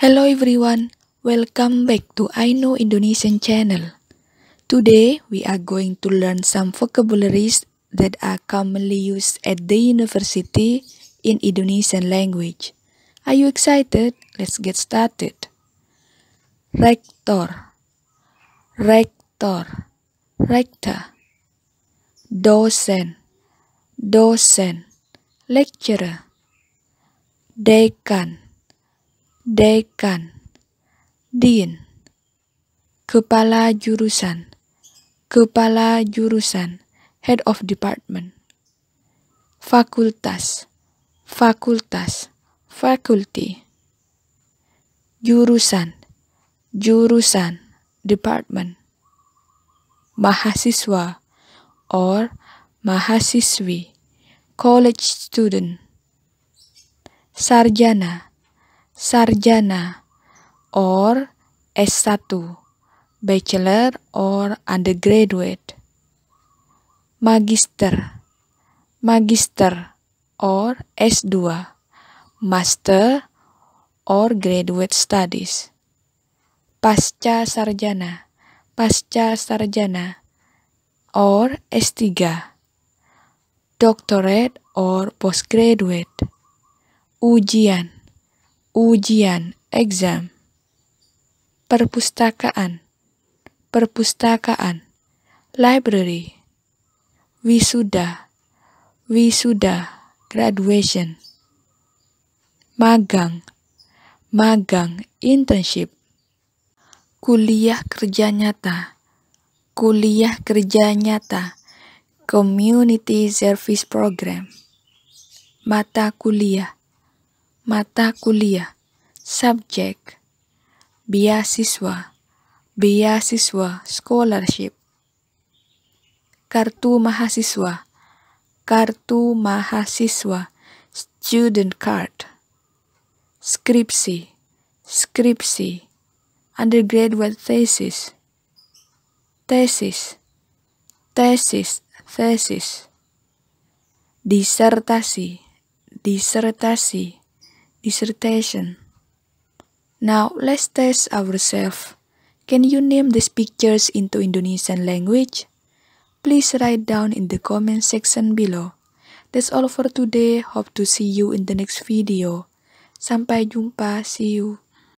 Hello everyone, welcome back to I Know Indonesian channel. Today we are going to learn some vocabularies that are commonly used at the university in Indonesian language. Are you excited? Let's get started. Rector Rector Rector Dosen Dosen Lecturer Dekan dekan, din, kepala jurusan, kepala jurusan, head of department, fakultas, fakultas, faculty, jurusan, jurusan, department, mahasiswa or mahasiswi, college student, sarjana, sarjana or S1, bachelor or undergraduate. Magister, magister or S2, master or graduate studies. Pasca sarjana, pasca sarjana or S3, doctorate or postgraduate. Ujian ujian, exam, perpustakaan, perpustakaan, library, wisuda, wisuda, graduation, magang, magang, internship, kuliah kerja nyata, kuliah kerja nyata, community service program, mata kuliah, Mata kuliah Subjek Beasiswa Beasiswa Scholarship Kartu Mahasiswa Kartu Mahasiswa Student Card Skripsi Skripsi Undergraduate Thesis Tesis Tesis Tesis Disertasi Disertasi dissertation. Now let's test ourselves. Can you name these pictures into Indonesian language? Please write down in the comment section below. That's all for today. Hope to see you in the next video. Sampai jumpa. See you.